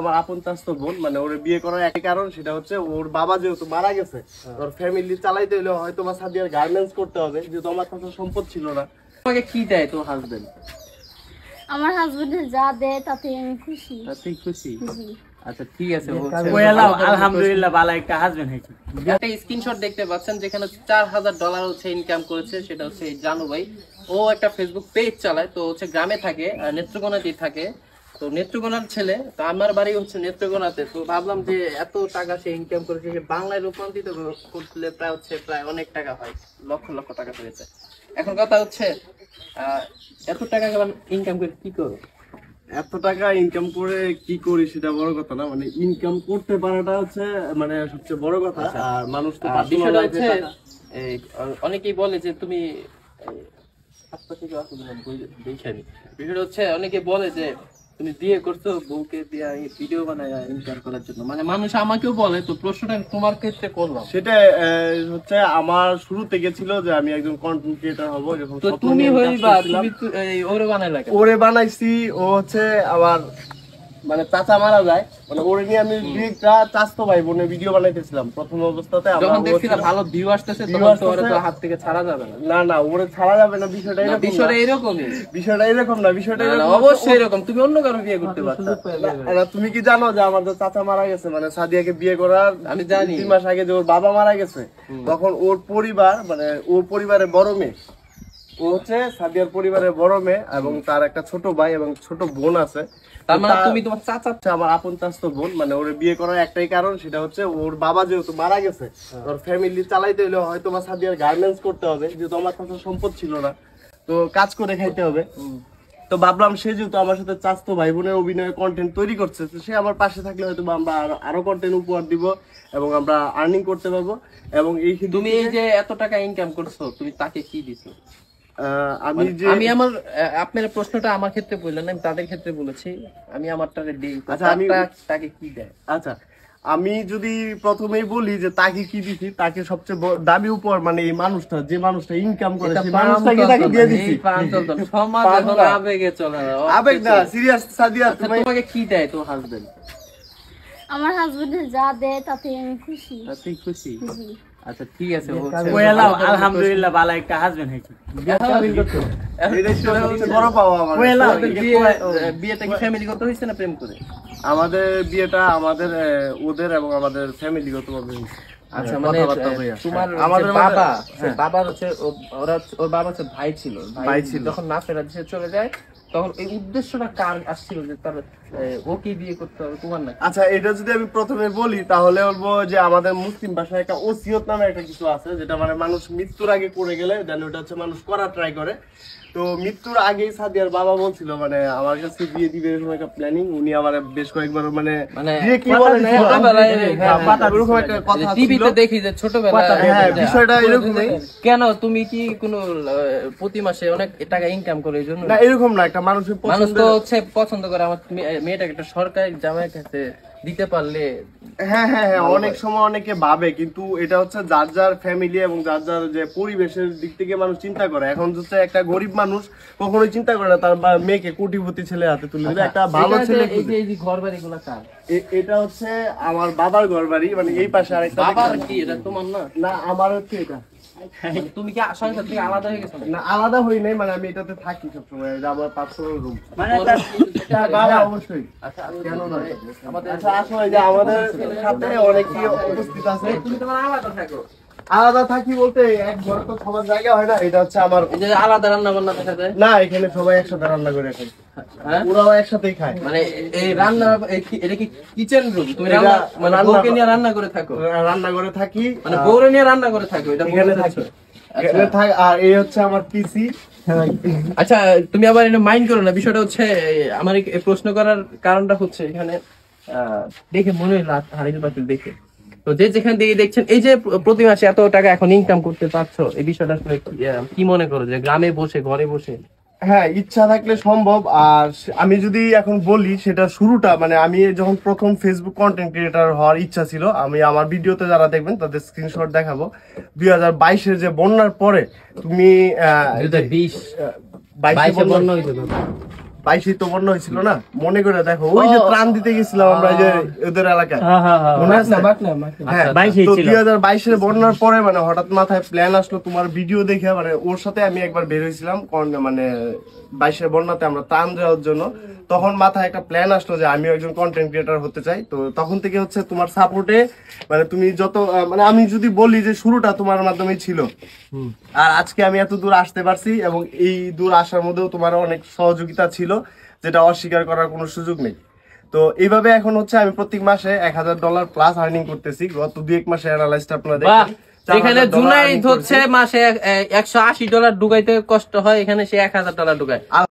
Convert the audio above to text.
আমার আপন চাষতো বোন মানে ওর বিয়ে করার কারণ সেটা হচ্ছে ওর বাবা যেহেতু মারা গেছে হ্যাঁ। ওর ফ্যামিলি চালাইতে হলে হয়তো বা সাদিয়ার গার্মেন্টস করতে হবে যেহেতু আমার কাছে সম্পদ ছিল না তোমাকে কি দেয় তোর হাজবেন্ড আমার যা দেয় তাতে আমি খুশি খুশি আচ্ছা, একটা স্ক্রিনশট দেখতে পাচ্ছেন যেখানে চার হাজার ডলার হচ্ছে ইনকাম করেছে সেটা হচ্ছে জানু ভাই ও একটা ফেসবুক পেজ চালায় তো হচ্ছে গ্রামে থাকে নেত্রকোনাতেই থাকে তো নেত্রকোনার ছেলে তো আমার বাড়ি হচ্ছে নেত্রকোনাতে তো ভাবলাম যে এত টাকা সে ইনকাম করেছে সে বাংলায় রূপান্তরিত করলে প্রায় হচ্ছে প্রায় অনেক টাকা হয় লক্ষ লক্ষ টাকা এখন কথা হচ্ছে এত টাকা ইনকাম করে কি করো এত টাকা ইনকাম করে কি করি সেটা বড় কথা না মানে ইনকাম করতে পারাটা হচ্ছে মানে সবচেয়ে বড় কথা আচ্ছা। আর মানুষ তো বিষয়টা হচ্ছে অনেকেই বলে যে তুমি বিষয়টা হচ্ছে অনেকে বলে যে তুমি বিয়ে করছো বউকে দিয়ে ভিডিও বানায় ইনকার করার জন্য মানে মানুষ আমাকেও বলে তো প্রশ্নটা তোমার ক্ষেত্রে করলাম সেটা হচ্ছে আমার শুরু থেকে ছিল যে আমি একজন কন্টেন্ট ক্রিয়েটর হব তো তুমি হইবা তুমি ওরে বানাইলা ওরে বানাইছি ও হচ্ছে আবার মানে চাচা মারা যায় মানে ওরে নিয়ে আমি দুইটা চাচতো ভাই বোনে ভিডিও বানাইতেছিলাম প্রথম অবস্থাতে যখন দেখছিলাম ভালো ভিউ আসতেছে তখন তো ওরে তো হাত থেকে ছাড়া যাবে না না ওরে ছাড়া যাবে না বিষয়টা এরকম বিষয়টা এরকম বিষয়টা এরকম না বিষয়টা এরকম অবশ্যই এরকম তুমি অন্য কারো বিয়ে করতে পারতা তুমি কি জানো যে আমাদের চাচা মারা গেছে মানে সাদিয়াকে বিয়ে করার আমি জানি তিন মাস আগে যে ওর বাবা মারা গেছে তখন ওর পরিবার মানে ওর পরিবারের বড় মেয়ে ও হচ্ছে সাদিয়ার পরিবারের বড় মেয়ে এবং তার একটা ছোট ভাই এবং ছোট বোন আছে মানে মানে হ্যাঁ। তো ভাবলাম সে যেহেতু আমার সাথে তো ভাই বোনের অভিনয় কন্টেন্ট তৈরি করছে তো সে আমার পাশে থাকলে হয়তো আমরা আরো কন্টেন্ট উপহার দিব এবং আমরা আর্নিং করতে পারবো এবং এই তুমি এই যে এত টাকা ইনকাম করছো তুমি তাকে কি দিছো আমি মানে যে আমি আমার আপনার প্রশ্নটা আমার ক্ষেত্রে বললেন আমি তাদের ক্ষেত্রে বলেছি আমি আমারটা দেই আচ্ছা আমি তাকে কি দেয় আচ্ছা আমি যদি প্রথমেই বলি যে তাকে কি দিছি তাকে সবচেয়ে দামি উপহার মানে এই মানুষটা যে মানুষটা ইনকাম করে সেই মানুষটাকে তাকে দিয়ে মানে দিছি সমাজ এখন আবেগে চলে না আবেগ না সিরিয়াস সাদিয়া আচ্ছা, তোমাকে কি দেয় তো হাজবেন্ড আমার হাজবেন্ড যা দেয় তাতে আমি খুশি তাতে খুশি প্রেম করে আমাদের বিয়েটা আমাদের ওদের এবং আমাদের ফ্যামিলিগত ভাবে হচ্ছে ওর বাবা হচ্ছে ভাই ছিল ভাই ছিল যখন না ফেরা চলে যায় তখন এই উদ্দেশ্যটা কার আসছিল যে তার ওকে বিয়ে করতে হবে তোমার না আচ্ছা এটা যদি আমি প্রথমে বলি তাহলে বলবো যে আমাদের মুসলিম ভাষায় একটা ওসিয়ত নামে একটা কিছু আছে যেটা মানে মানুষ মৃত্যুর আগে করে গেলে দেন ওটা হচ্ছে মানুষ করা ট্রাই করে তো মৃত্যুর আগে সাদিয়ার বাবা বলছিল মানে আমার কাছে বিয়ে দিবে এরকম একটা প্ল্যানিং উনি আমার বেশ কয়েকবার মানে, মানে, হ্যাঁ, হ্যাঁ, হ্যাঁ, মানে দেখি যে বিষয়টা কেন তুমি কি কোনো প্রতি মাসে অনেক টাকা ইনকাম এরকম না একটা মানুষ তো হচ্ছে পছন্দ করে আমার মেয়েটাকে একটা সরকারি জামাই কাছে দিতে পারলে হ্যাঁ হ্যাঁ হ্যাঁ অনেক সময় অনেকে ভাবে কিন্তু এটা হচ্ছে যার যার ফ্যামিলি এবং যার যার যে পরিবেশের দিক থেকে মানুষ চিন্তা করে এখন হচ্ছে একটা গরিব মানুষ কখনোই চিন্তা করে না তার মেয়েকে কোটিপতি ছেলে হাতে তুলে দিলে আচ্ছা, একটা ভালো ছেলে ঘর বাড়ি গুলা কার এটা হচ্ছে আমার বাবার ঘর বাড়ি মানে এই পাশে আরেকটা বাবার কি এটা তোমার না না আমার হচ্ছে এটা হ্যাঁ, তুমি কি আসলে থেকে আলাদা হয়ে গেছো না আলাদা হই নাই মানে আমি এটাতে থাকি সবসময় এটা আমার পার্সোনাল রুম মানে তার হ্যাঁ, হ্যাঁ, বাবা অবশ্যই আচ্ছা কেন না আমাদের আচ্ছা, আসলে যে আমাদের সাথে অনেক উপস্থিত আছে তুমি তোমার আলাদা থাকো আলাদা থাকি বলতে এক ঘরে তো সবার জায়গা হয় না এটা হচ্ছে আমার আলাদা রান্না বান্না দেখাতে না এখানে সবাই একসাথে রান্না করে হ্যাঁ? রাখে খায় মানে এই রান্না রান্না মানে মানে নিয়ে রান্না করে থাকি মানে নিয়ে রান্না করে থাকো আচ্ছা। আর এই হচ্ছে আমার পিসি আচ্ছা তুমি আবার মাইন্ড করো না বিষয়টা হচ্ছে আমার প্রশ্ন করার কারণটা হচ্ছে এখানে দেখে মনে হয় হারিল দেখে তো যে যেখান থেকে দেখছেন এই যে প্রতি মাসে এত টাকা এখন ইনকাম করতে পারছো এই বিষয়টা আসলে কি মনে করো যে গ্রামে বসে ঘরে বসে হ্যাঁ ইচ্ছা থাকলে সম্ভব আর আমি যদি এখন বলি সেটা শুরুটা মানে আমি যখন প্রথম ফেসবুক কন্টেন্ট ক্রিয়েটার হওয়ার ইচ্ছা ছিল আমি আমার ভিডিওতে যারা দেখবেন তাদের স্ক্রিনশট দেখাবো দুই হাজার বাইশের যে বন্যার পরে তুমি বাইশে তখন মাথায় একটা প্ল্যান আসলো যে আমি একজন কন্টেন্ট ক্রিয়েটার হতে চাই তো তখন থেকে হচ্ছে তোমার সাপোর্টে মানে তুমি যত মানে আমি যদি বলি যে শুরুটা তোমার মাধ্যমে ছিল আর আজকে আমি এত দূর আসতে পারছি এবং এই দূর আসার মধ্যেও তোমার অনেক সহযোগিতা ছিল ছিল যেটা অস্বীকার করার কোনো সুযোগ নেই তো এইভাবে এখন হচ্ছে আমি প্রত্যেক মাসে এক হাজার ডলার প্লাস আর্নিং করতেছি গত দুই এক মাসে অ্যানালাইজটা আপনারা দেখেন এখানে হচ্ছে মাসে একশো আশি ডলার ডুকাইতে কষ্ট হয় এখানে সে এক হাজার ডলার ঢুকায়